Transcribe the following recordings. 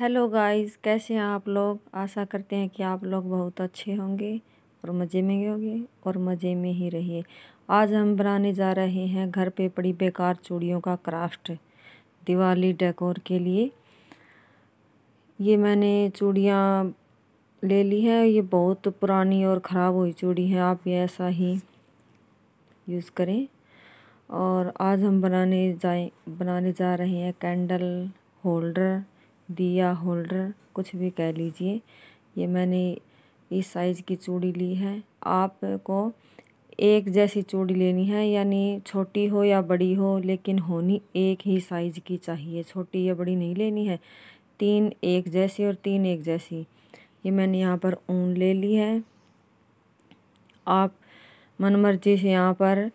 hello guys कैसे हैं आप लोग आशा करते हैं कि आप लोग बहुत अच्छे होंगे और मज़े में होंगे और मज़े में ही रहिए आज हम बनाने जा रहे हैं घर पे पड़ी बेकार चूड़ियों का क्राफ्ट दिवाली डेकोर के लिए ये मैंने चूड़ियाँ ले ली है ये बहुत पुरानी और ख़राब हुई चूड़ी है आप ये ऐसा ही यूज़ करें और आज हम बनाने जाए बनाने जा रहे हैं कैंडल होल्डर दिया होल्डर कुछ भी कह लीजिए ये मैंने इस साइज़ की चूड़ी ली है आपको एक जैसी चूड़ी लेनी है यानी छोटी हो या बड़ी हो लेकिन होनी एक ही साइज़ की चाहिए छोटी या बड़ी नहीं लेनी है तीन एक जैसी और तीन एक जैसी ये मैंने यहाँ पर ऊन ले ली है आप मनमर्जी से यहाँ पर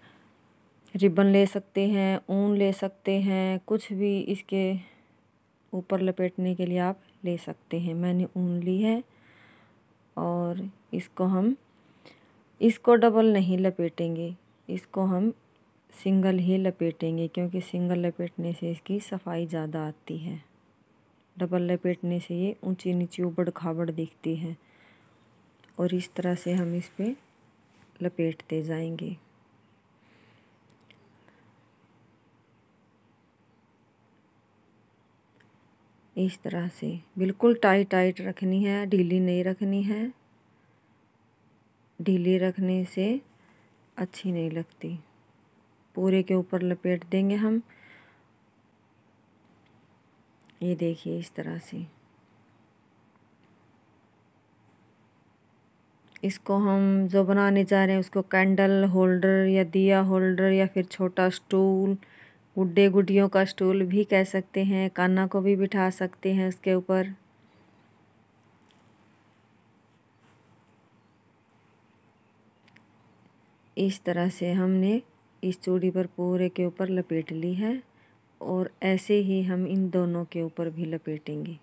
रिबन ले सकते हैं ऊन ले सकते हैं कुछ भी इसके ऊपर लपेटने के लिए आप ले सकते हैं मैंने ऊन ली है और इसको हम इसको डबल नहीं लपेटेंगे इसको हम सिंगल ही लपेटेंगे क्योंकि सिंगल लपेटने से इसकी सफाई ज़्यादा आती है डबल लपेटने से ये ऊंची नीची उबड़ खाबड़ दिखती है और इस तरह से हम इस पर लपेटते जाएंगे इस तरह से बिल्कुल टाइट टाइट रखनी है ढीली नहीं रखनी है ढीली रखने से अच्छी नहीं लगती पूरे के ऊपर लपेट देंगे हम ये देखिए इस तरह से इसको हम जो बनाने जा रहे हैं उसको कैंडल होल्डर या दिया होल्डर या फिर छोटा स्टूल गुड्डे गुडियों का स्टूल भी कह सकते हैं काना को भी बिठा सकते हैं उसके ऊपर इस तरह से हमने इस चूड़ी पर पूरे के ऊपर लपेट ली है और ऐसे ही हम इन दोनों के ऊपर भी लपेटेंगे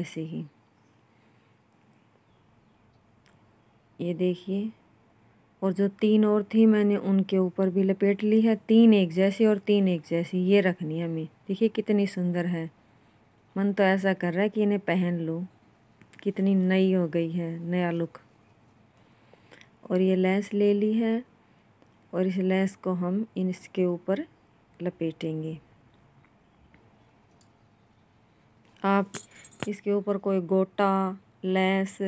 ऐसे ही ये देखिए और जो तीन और थी मैंने उनके ऊपर भी लपेट ली है तीन एक जैसी और तीन एक जैसी ये रखनी है हमें देखिए कितनी सुंदर है मन तो ऐसा कर रहा है कि इन्हें पहन लो कितनी नई हो गई है नया लुक और ये लेस ले ली है और इस लेस को हम इसके ऊपर लपेटेंगे आप इसके ऊपर कोई गोटा लेस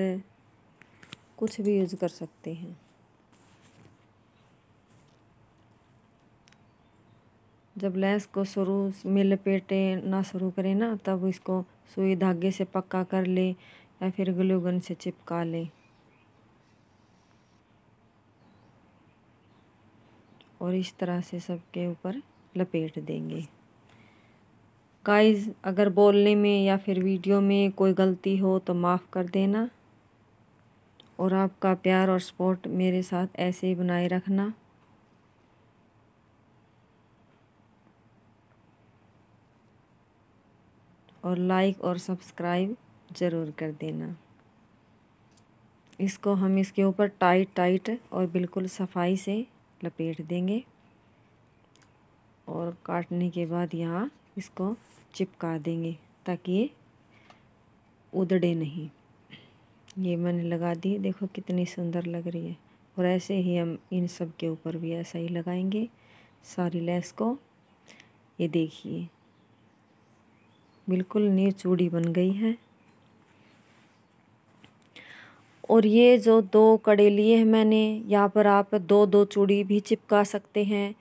कुछ भी यूज़ कर सकते हैं जब लैस को शुरू में ना शुरू करें ना तब इसको सुई धागे से पक्का कर ले या फिर ग्लूगन से चिपका लें और इस तरह से सबके ऊपर लपेट देंगे गाइस अगर बोलने में या फिर वीडियो में कोई गलती हो तो माफ़ कर देना और आपका प्यार और सपोर्ट मेरे साथ ऐसे ही बनाए रखना और लाइक और सब्सक्राइब ज़रूर कर देना इसको हम इसके ऊपर टाइट टाइट और बिल्कुल सफाई से लपेट देंगे और काटने के बाद यहाँ इसको चिपका देंगे ताकि ये उदड़े नहीं ये मैंने लगा दी देखो कितनी सुंदर लग रही है और ऐसे ही हम इन सब के ऊपर भी ऐसा ही लगाएंगे सारी लेस को ये देखिए बिल्कुल नी चूड़ी बन गई है और ये जो दो कड़े लिए हैं मैंने यहाँ पर आप दो दो चूड़ी भी चिपका सकते हैं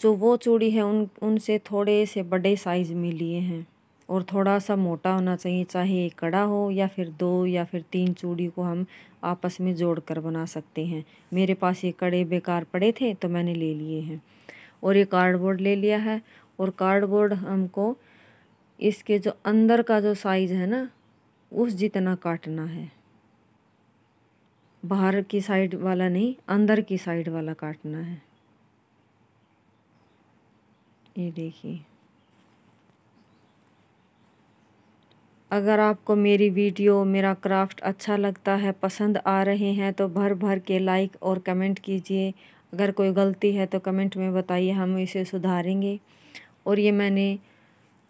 जो वो चूड़ी है उन उनसे थोड़े से बड़े साइज़ में लिए हैं और थोड़ा सा मोटा होना चाहिए चाहे एक कड़ा हो या फिर दो या फिर तीन चूड़ी को हम आपस में जोड़ कर बना सकते हैं मेरे पास ये कड़े बेकार पड़े थे तो मैंने ले लिए हैं और ये कार्डबोर्ड ले लिया है और कार्डबोर्ड हमको इसके जो अंदर का जो साइज़ है ना उस जितना काटना है बाहर की साइड वाला नहीं अंदर की साइड वाला काटना है ये देखिए अगर आपको मेरी वीडियो मेरा क्राफ्ट अच्छा लगता है पसंद आ रहे हैं तो भर भर के लाइक और कमेंट कीजिए अगर कोई गलती है तो कमेंट में बताइए हम इसे सुधारेंगे और ये मैंने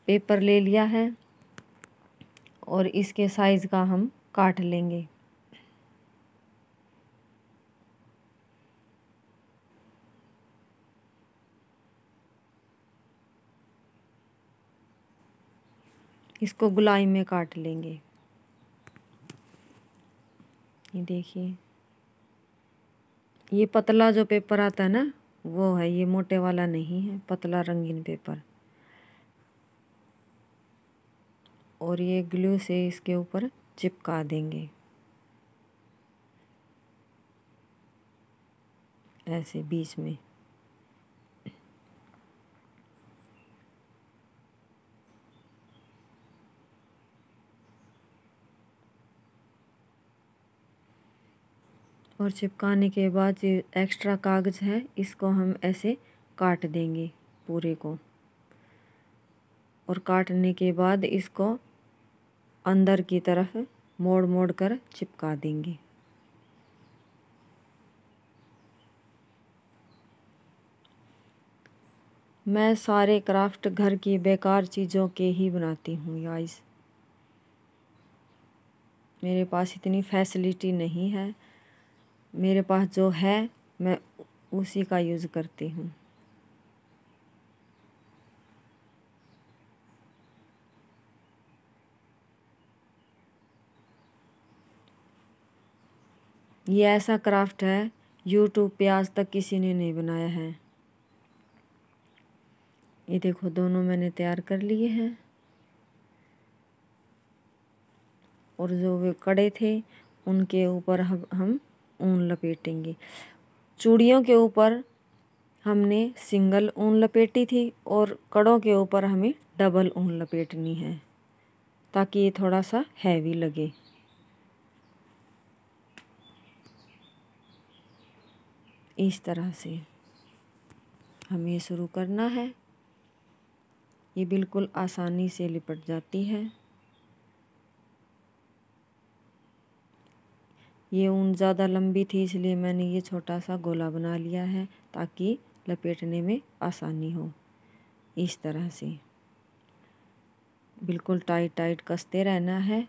पेपर ले लिया है और इसके साइज़ का हम काट लेंगे इसको गुलाई में काट लेंगे ये देखिए ये पतला जो पेपर आता है ना वो है ये मोटे वाला नहीं है पतला रंगीन पेपर और ये ग्लू से इसके ऊपर चिपका देंगे ऐसे बीच में और चिपकाने के बाद जो एक्स्ट्रा कागज़ है इसको हम ऐसे काट देंगे पूरे को और काटने के बाद इसको अंदर की तरफ मोड़ मोड़ कर चिपका देंगे मैं सारे क्राफ्ट घर की बेकार चीज़ों के ही बनाती हूँ गाइस मेरे पास इतनी फैसिलिटी नहीं है मेरे पास जो है मैं उसी का यूज़ करती हूँ ये ऐसा क्राफ्ट है यूट्यूब पे आज तक किसी ने नहीं बनाया है ये देखो दोनों मैंने तैयार कर लिए हैं और जो वे कड़े थे उनके ऊपर हम हम ऊन लपेटेंगे चूड़ियों के ऊपर हमने सिंगल ऊन लपेटी थी और कड़ों के ऊपर हमें डबल ऊन लपेटनी है ताकि ये थोड़ा सा हैवी लगे इस तरह से हमें शुरू करना है ये बिल्कुल आसानी से लिपट जाती है ये ऊन ज़्यादा लंबी थी इसलिए मैंने ये छोटा सा गोला बना लिया है ताकि लपेटने में आसानी हो इस तरह से बिल्कुल टाइट टाइट कसते रहना है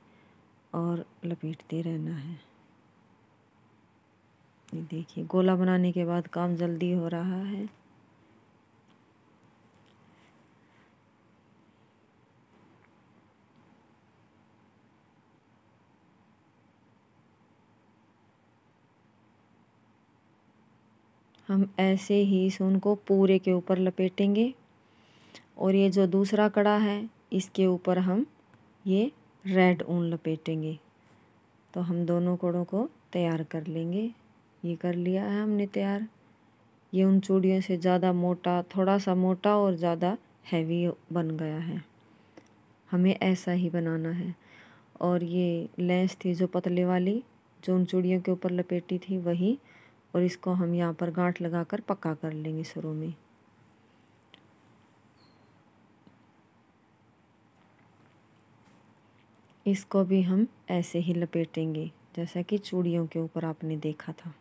और लपेटते रहना है ये देखिए गोला बनाने के बाद काम जल्दी हो रहा है हम ऐसे ही इस को पूरे के ऊपर लपेटेंगे और ये जो दूसरा कड़ा है इसके ऊपर हम ये रेड ऊन लपेटेंगे तो हम दोनों कड़ों को तैयार कर लेंगे ये कर लिया है हमने तैयार ये उन चूड़ियों से ज़्यादा मोटा थोड़ा सा मोटा और ज़्यादा हैवी बन गया है हमें ऐसा ही बनाना है और ये लेंस थी जो पतले वाली जो उन चूड़ियों के ऊपर लपेटी थी वही और इसको हम यहाँ पर गांठ लगाकर पक्का कर लेंगे शुरू में इसको भी हम ऐसे ही लपेटेंगे जैसा कि चूड़ियों के ऊपर आपने देखा था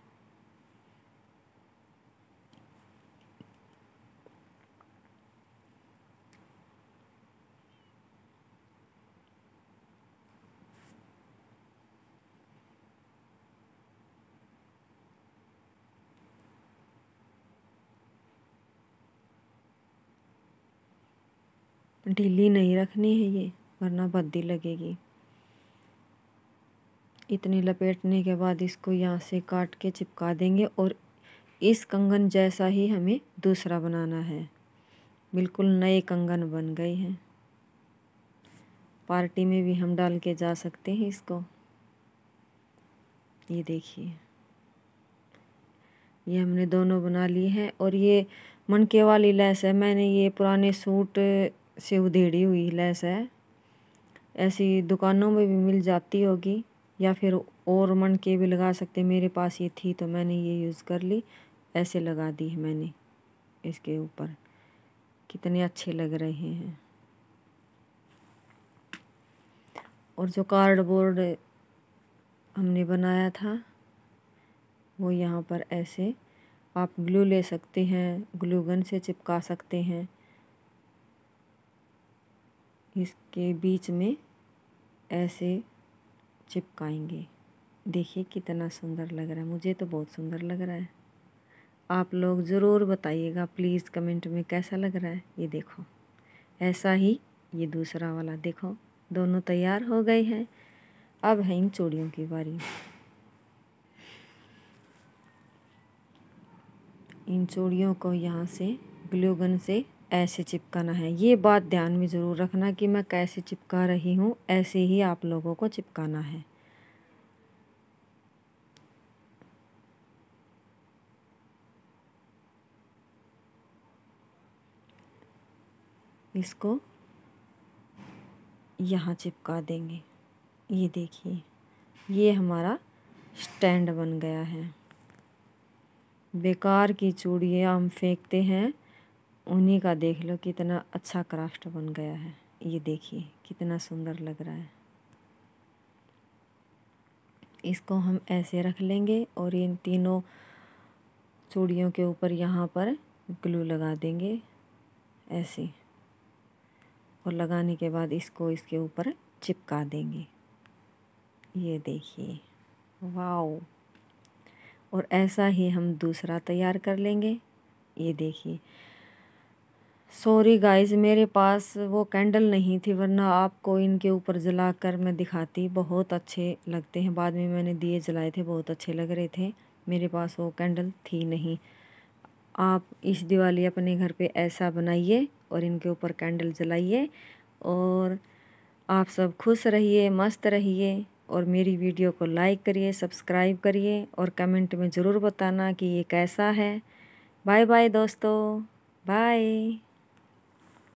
ढीली नहीं रखनी है ये वरना बद्दी लगेगी इतने लपेटने के बाद इसको यहाँ से काट के चिपका देंगे और इस कंगन जैसा ही हमें दूसरा बनाना है बिल्कुल नए कंगन बन गए हैं पार्टी में भी हम डाल के जा सकते हैं इसको ये देखिए ये हमने दोनों बना लिए हैं और ये मनके वाली लैस है मैंने ये पुराने सूट से उधेड़ी हुई लैस है ऐसी दुकानों में भी मिल जाती होगी या फिर और मन के भी लगा सकते मेरे पास ये थी तो मैंने ये यूज़ कर ली ऐसे लगा दी है मैंने इसके ऊपर कितने अच्छे लग रहे हैं और जो कार्डबोर्ड हमने बनाया था वो यहाँ पर ऐसे आप ग्लू ले सकते हैं ग्लू गन से चिपका सकते हैं इसके बीच में ऐसे चिपकाएंगे देखिए कितना सुंदर लग रहा है मुझे तो बहुत सुंदर लग रहा है आप लोग ज़रूर बताइएगा प्लीज़ कमेंट में कैसा लग रहा है ये देखो ऐसा ही ये दूसरा वाला देखो दोनों तैयार हो गए हैं अब है इन चूड़ियों की बारी इन चूड़ियों को यहाँ से ग्लूगन से ऐसे चिपकाना है ये बात ध्यान में ज़रूर रखना कि मैं कैसे चिपका रही हूँ ऐसे ही आप लोगों को चिपकाना है इसको यहाँ चिपका देंगे ये देखिए ये हमारा स्टैंड बन गया है बेकार की चूड़ियाँ हम फेंकते हैं उन्हीं का देख लो कितना अच्छा क्राफ्ट बन गया है ये देखिए कितना सुंदर लग रहा है इसको हम ऐसे रख लेंगे और इन तीनों चूड़ियों के ऊपर यहाँ पर ग्लू लगा देंगे ऐसे और लगाने के बाद इसको इसके ऊपर चिपका देंगे ये देखिए वाओ और ऐसा ही हम दूसरा तैयार कर लेंगे ये देखिए सॉरी गाइस मेरे पास वो कैंडल नहीं थी वरना आपको इनके ऊपर जला कर मैं दिखाती बहुत अच्छे लगते हैं बाद में मैंने दिए जलाए थे बहुत अच्छे लग रहे थे मेरे पास वो कैंडल थी नहीं आप इस दिवाली अपने घर पे ऐसा बनाइए और इनके ऊपर कैंडल जलाइए और आप सब खुश रहिए मस्त रहिए और मेरी वीडियो को लाइक करिए सब्सक्राइब करिए और कमेंट में ज़रूर बताना कि ये कैसा है बाय बाय दोस्तों बाय